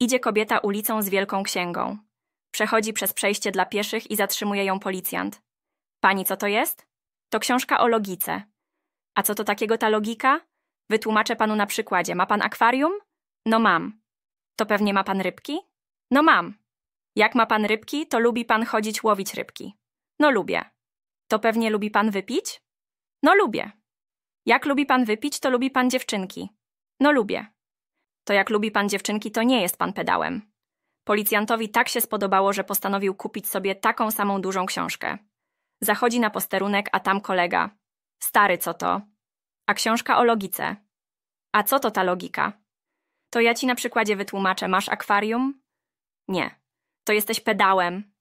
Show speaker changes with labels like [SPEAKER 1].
[SPEAKER 1] Idzie kobieta ulicą z wielką księgą. Przechodzi przez przejście dla pieszych i zatrzymuje ją policjant. Pani, co to jest? To książka o logice. A co to takiego ta logika? Wytłumaczę panu na przykładzie. Ma pan akwarium? No mam. To pewnie ma pan rybki? No mam. Jak ma pan rybki, to lubi pan chodzić łowić rybki. No lubię. To pewnie lubi pan wypić? No lubię. Jak lubi pan wypić, to lubi pan dziewczynki. No lubię. To jak lubi pan dziewczynki, to nie jest pan pedałem. Policjantowi tak się spodobało, że postanowił kupić sobie taką samą dużą książkę. Zachodzi na posterunek, a tam kolega. Stary, co to? A książka o logice. A co to ta logika? To ja ci na przykładzie wytłumaczę, masz akwarium? Nie. To jesteś pedałem,